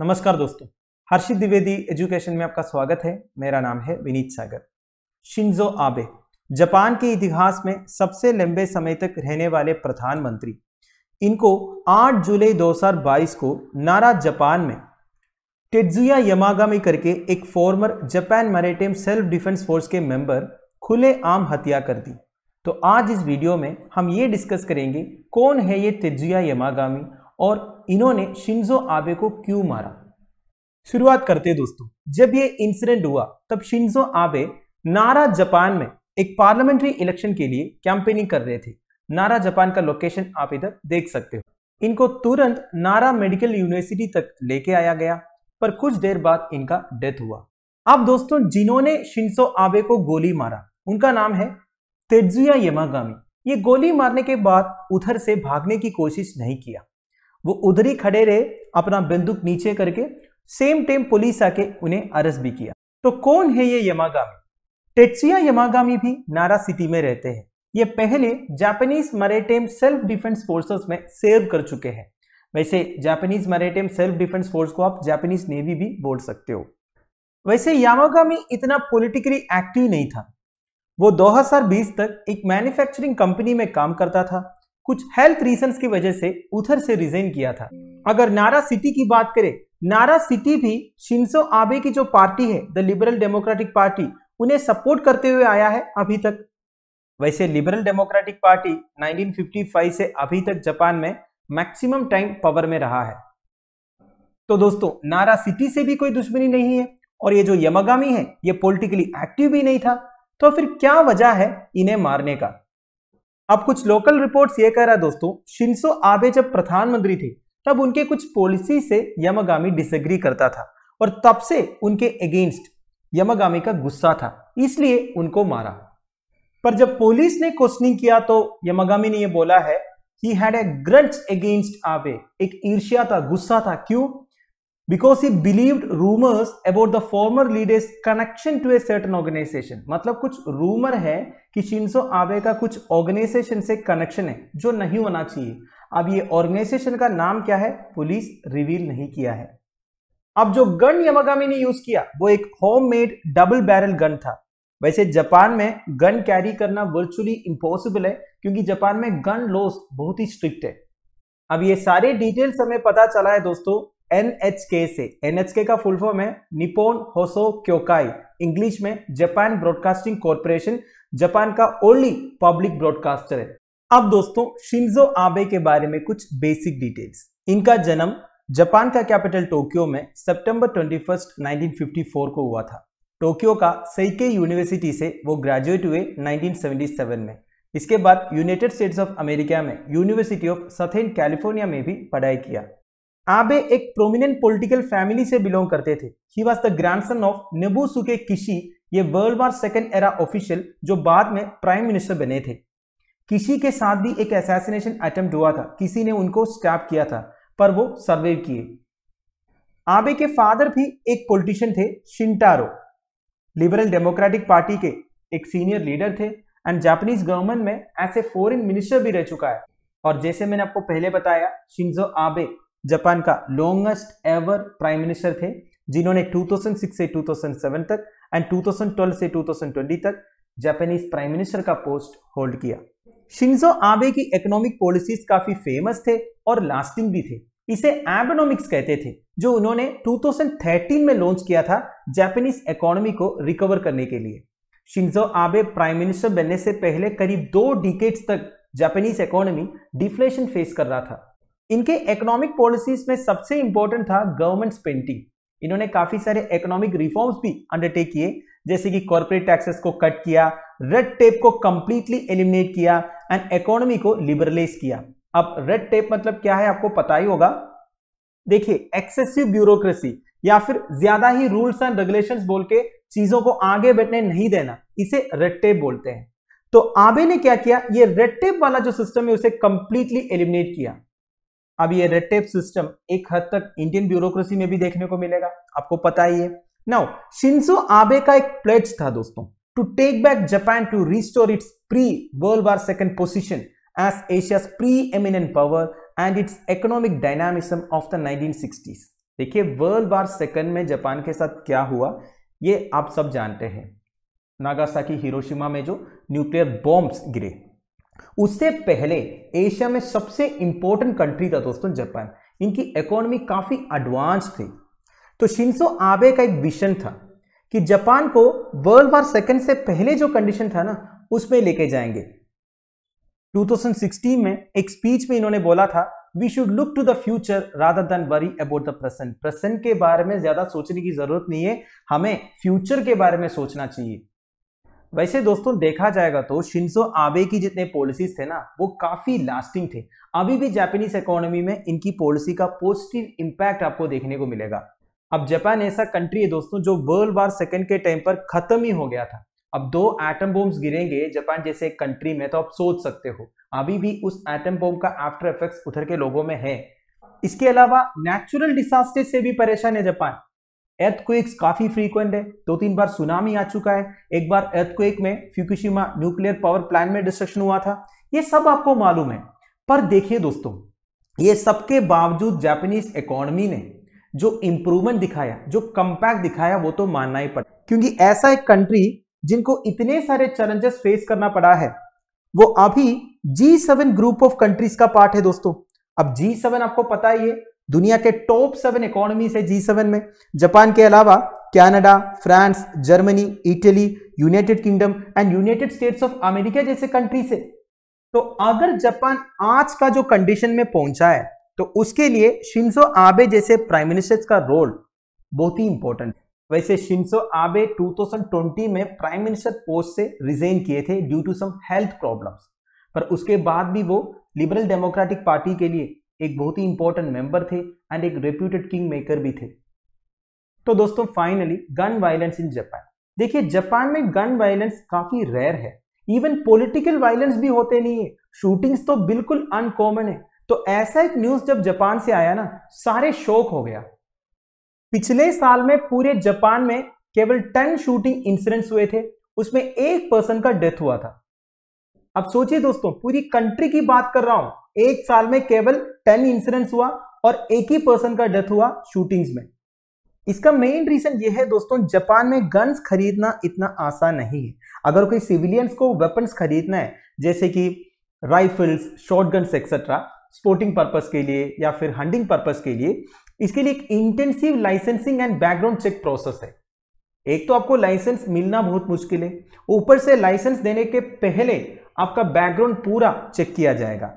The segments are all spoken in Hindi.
नमस्कार दोस्तों हर्षित द्विवेदी एजुकेशन में आपका स्वागत है मेरा नाम है Vineet Sagar Shinzo Abe Japan के इतिहास में सबसे लंबे समय तक रहने वाले प्रधानमंत्री इनको 8 जुलाई 2022 को नारा जापान में टेजुया यमागामी करके एक former Japan maritime self defence force के मेंबर खुले आम हत्या कर दी तो आज इस वीडियो में हम ये डिस्कस करेंगे कौन है ये तेजुया यमागामी और इन्होंने शिंजो आबे को क्यों मारा शुरुआत करते दोस्तों जब ये इंसिडेंट हुआ तब शिंजो आबे नारा जापान में एक पार्लियामेंट्री इलेक्शन के लिए कैंपेनिंग कर रहे थे नारा जापान का लोकेशन आप इधर देख सकते हो इनको तुरंत नारा मेडिकल यूनिवर्सिटी तक लेके आया गया पर कुछ देर बाद इनका डेथ हुआ अब दोस्तों जिन्होंने शिंसो आबे को गोली मारा उनका नाम है तेजुया यमागामी ये गोली मारने के बाद उधर से भागने की कोशिश नहीं किया वो उधर ही खड़े रहे अपना बंदूक नीचे करके सेम टाइम पुलिस आके उन्हें अरेस्ट भी किया तो कौन है ये यमागामी टेट्सिया यमागामी भी नारा सिटी में रहते हैं ये पहले Japanese maritime self defence forces में सेव कर चुके हैं वैसे Japanese maritime self defence force को आप जापानीज नेवी भी बोल सकते हो वैसे यामागामी इतना पॉलिटिकली एक्टिव नहीं था वो 2020 तक एक मैन्युफैक्चरिंग कंपनी में काम करता था कुछ हेल्थ रीजन की वजह से उधर से रिजाइन किया था अगर नारा सिटी की बात करें नारा सिटी भी शिंसो आबे की जो पार्टी है द लिबरल डेमोक्रेटिक पार्टी उन्हें सपोर्ट करते हुए आया है अभी तक वैसे लिबरल डेमोक्रेटिक पार्टी 1955 से अभी तक जापान में मैक्सिमम टाइम पावर में रहा है तो दोस्तों नारा सिटी से भी कोई दुश्मनी नहीं है और ये जो यमगामी है ये पॉलिटिकली एक्टिव भी नहीं था तो फिर क्या वजह है इन्हें मारने का अब कुछ लोकल रिपोर्ट्स ये कह रहा है दोस्तों शिंसो आबे जब प्रधानमंत्री थे तब उनके कुछ पॉलिसी से यमगामी डिसएग्री करता था और तब से उनके अगेंस्ट यमागामी का गुस्सा था इसलिए उनको मारा पर जब पुलिस ने क्वेश्चनिंग किया तो यमागामी ने यह बोला है he had a grudge against Abe एक ईर्ष्या था गुस्सा था क्यों because he believe rumours about the former leader's connection to a certain organisation मतलब कुछ रूमर है कि शिंसो आबे का कुछ ऑर्गेनाइजेशन से कनेक्शन है जो नहीं होना चाहिए अब ये ऑर्गेनाइजेशन का नाम क्या है पुलिस रिवील नहीं किया है अब जो गन यमागामी ने यूज किया वो एक होममेड डबल बैरल गन था वैसे जापान में गन कैरी करना वर्चुअली इम्पॉसिबल है क्योंकि जापान में गन लॉस बहुत ही स्ट्रिक्ट है अब ये सारे डिटेल्स हमें पता चला है दोस्तों एनएचके से एनएचके का फुल फॉर्म है निपोन होसो क्योकाई इंग्लिश में जापान ब्रॉडकास्टिंग कॉरपोरेशन जापान का ओनली पब्लिक ब्रॉडकास्टर है अब दोस्तों शिंजो आबे के बारे में कुछ बेसिक डिटेल्स इनका जन्म जापान का कैपिटल टोक्यो में सितंबर 21, 1954 को हुआ था टोक्यो का सईके यूनिवर्सिटी से वो ग्रेजुएट हुए 1977 में इसके बाद यूनाइटेड स्टेट्स ऑफ अमेरिका में यूनिवर्सिटी ऑफ सथेन कैलिफोर्निया में भी पढ़ाई किया आबे एक प्रोमिनेंट पॉलिटिकल फैमिली से बिलोंग करते थे he was the grandson of Nobusuke Kishi ये world war second era official जो बाद में प्राइम मिनिस्टर बने थे किसी के साथ भी एक असैसिनेशन अटेम्प्ट हुआ था किसी ने उनको स्टैप किया था पर वो सर्वाइव किए आबे के फादर भी एक पॉलिटिशियन थे शिंटारो लिबरल डेमोक्रेटिक पार्टी के एक सीनियर लीडर थे एंड जापानीज गवर्नमेंट में ऐसे फॉरेन मिनिस्टर भी रह चुका है और जैसे मैंने आपको पहले बताया शिंजो आबे जापान का लॉन्गेस्ट एवर प्राइम मिनिस्टर थे जिन्होंने 2006 से 2007 तक एंड 2012 से 2020 तक जापानीज प्राइम मिनिस्टर का पोस्ट होल्ड किया शिंजो आबे की इकोनॉमिक पॉलिसीज काफी फेमस थे और लास्टिंग भी थे इसे एबनोमिक्स कहते थे जो उन्होंने 2013 में लॉन्च किया था जापानीज इकोनॉमी को रिकवर करने के लिए शिंजो आबे प्राइम मिनिस्टर बनने से पहले करीब दो डिकेट्स तक जापानीज इकोनॉमी डिफ्लेशन फेस कर रहा था इनके इकोनॉमिक पॉलिसीज में सबसे इंपॉर्टेंट था गवर्नमेंट स्पेंडिंग इन्होंने काफी सारे इकोनॉमिक रिफॉर्म्स भी अंडरटेक किए जैसे कि कॉर्पोरेट टैक्सेस को कट किया रेड टेप को कंप्लीटली एलिमिनेट किया एंड इकोनॉमी को लिबरलाइज किया अब रेड टेप मतलब क्या है आपको पता ही होगा देखिए एक्सेसिव ब्यूरोक्रेसी या फिर ज्यादा ही रूल्स एंड रेगुलेशंस बोल के चीजों को आगे बैठने नहीं देना इसे रेड टेप बोलते हैं तो आबे ने क्या किया ये रेड टेप वाला जो सिस्टम है उसे कंप्लीटली एलिमिनेट किया अब ये रेड टेप सिस्टम एक हद तक इंडियन ब्यूरोक्रेसी में भी देखने को मिलेगा आपको पता ही है नाउ शिंसो आबे का एक प्लेट था दोस्तों to take back Japan to restore its pre world war second position as Asia's pre-eminent power and its economic dynamism of the 1960s. देखिए वर्ल्ड वार सेकंड में जापान के साथ क्या हुआ ये आप सब जानते हैं नागासाकी हिरोशिमा में जो न्यूक्लियर बॉम्ब्स गिरे उससे पहले एशिया में सबसे इंपॉर्टेंट कंट्री था दोस्तों जापान इनकी इकोनॉमी काफ़ी एडवांस थी तो शिंसो आबे का एक विशन था कि जापान को वर्ल्ड वार सेकेंड से पहले जो कंडीशन था ना उसमें लेके जाएंगे 2016 में एक स्पीच में इन्होंने बोला था we should look to the future rather than worry about the present present के बारे में ज्यादा सोचने की जरूरत नहीं है हमें फ्यूचर के बारे में सोचना चाहिए वैसे दोस्तों देखा जाएगा तो शिंसो आबे की जितने पॉलिसीज थे ना वो काफी लास्टिंग थे अभी भी जापानीज इकोनॉमी में इनकी पॉलिसी का पॉजिटिव इम्पैक्ट आपको देखने को मिलेगा अब जापान ऐसा कंट्री है दोस्तों जो वर्ल्ड वार सेकेंड के टाइम पर खत्म ही हो गया था अब दो एटम बॉम्ब्स गिरेंगे जापान जैसे कंट्री में तो आप सोच सकते हो अभी भी उस एटम बॉम्ब का आफ्टर इफेक्ट उधर के लोगों में है इसके अलावा नेचुरल डिसास्टर से भी परेशान है जापान एर्थक्वेक्स काफी फ्रीक्वेंट है दो तीन बार सुनामी आ चुका है एक बार एर्थक्वेक में फ्यूकुशिमा न्यूक्लियर पावर प्लांट में डिस्ट्रक्शन हुआ था ये सब आपको मालूम है पर देखिए दोस्तों ये सबके बावजूद जापानीज इकोनॉमी ने जो इंप्रूवमेंट दिखाया जो कम्पैक्ट दिखाया वो तो मानना ही पड़ा क्योंकि ऐसा एक कंट्री जिनको इतने सारे चैलेंजेस फेस करना पड़ा है वो अभी G seven group of countries का पार्ट है दोस्तों अब जी सेवन आपको पता ही है दुनिया के टॉप सेवन इकोनॉमी है जी सेवन में जापान के अलावा Canada France Germany Italy United Kingdom and United States of America जैसे कंट्री से तो अगर जापान आज का जो कंडीशन में पहुंचा है तो उसके लिए शिंसो आबे जैसे प्राइम मिनिस्टर का रोल बहुत ही इंपॉर्टेंट है वैसे शिंसो आबे 2020 में प्राइम मिनिस्टर पोस्ट से रिजाइन किए थे due to some health problems पर उसके बाद भी वो लिबरल डेमोक्रेटिक पार्टी के लिए एक बहुत ही इंपॉर्टेंट मेंबर थे एंड एक रेप्यूटेड किंग मेकर भी थे तो दोस्तों finally gun violence in Japan देखिए जापान में गन वायलेंस काफी रेयर है इवन पॉलिटिकल वायलेंस भी होते नहीं है शूटिंग्स तो बिल्कुल अनकॉमन है तो ऐसा एक न्यूज जब जापान से आया ना सारे शौक हो गया पिछले साल में पूरे जापान में केवल टेन शूटिंग इंसिडेंट्स हुए थे उसमें एक पर्सन का डेथ हुआ था अब सोचिए दोस्तों पूरी कंट्री की बात कर रहा हूं एक साल में केवल टेन इंसिडेंट्स हुआ और एक ही पर्सन का डेथ हुआ शूटिंग्स में इसका मेन रीजन ये है दोस्तों जापान में गन्स खरीदना इतना आसान नहीं है अगर कोई सिविलियंस को वेपन्स खरीदना है जैसे कि rifles short guns etcetera sporting purpose के लिए या फिर हंडिंग पर्पज के लिए इसके लिए एक intensive licensing and background check process है एक तो आपको लाइसेंस मिलना बहुत मुश्किल है ऊपर से लाइसेंस देने के पहले आपका बैकग्राउंड पूरा चेक किया जाएगा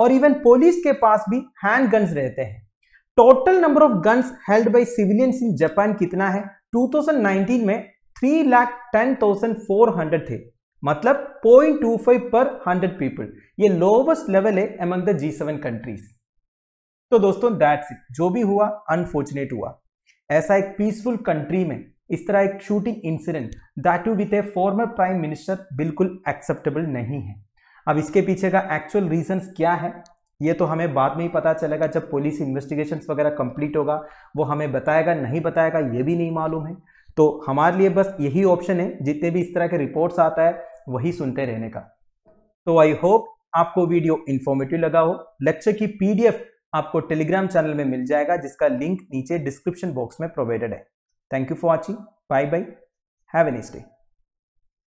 और इवन पुलिस के पास भी हैंड गन्स रहते हैं total number of guns held by civilians in Japan कितना है 2019 में three lakh ten thousand four hundred थे मतलब फाइव पर हंड्रेड पीपल ये लोवेस्ट लेवल है among the G seven countries तो दोस्तों दैट्स इट जो भी हुआ अनफॉर्चुनेट हुआ ऐसा एक पीसफुल कंट्री में इस तरह एक shooting incident that too with a former prime minister बिल्कुल एक्सेप्टेबल नहीं है अब इसके पीछे का एक्चुअल रीजंस क्या है ये तो हमें बाद में ही पता चलेगा जब पुलिस इन्वेस्टिगेशन वगैरह कंप्लीट होगा वो हमें बताएगा नहीं बताएगा ये भी नहीं मालूम है तो हमारे लिए बस यही ऑप्शन है जितने भी इस तरह के रिपोर्ट्स आता है वही सुनते रहने का तो आई होप आपको वीडियो इन्फॉर्मेटिव लगा हो लेक्चर की पीडीएफ आपको टेलीग्राम चैनल में मिल जाएगा जिसका लिंक नीचे डिस्क्रिप्शन बॉक्स में प्रोवाइडेड है thank you for watching bye bye have a stay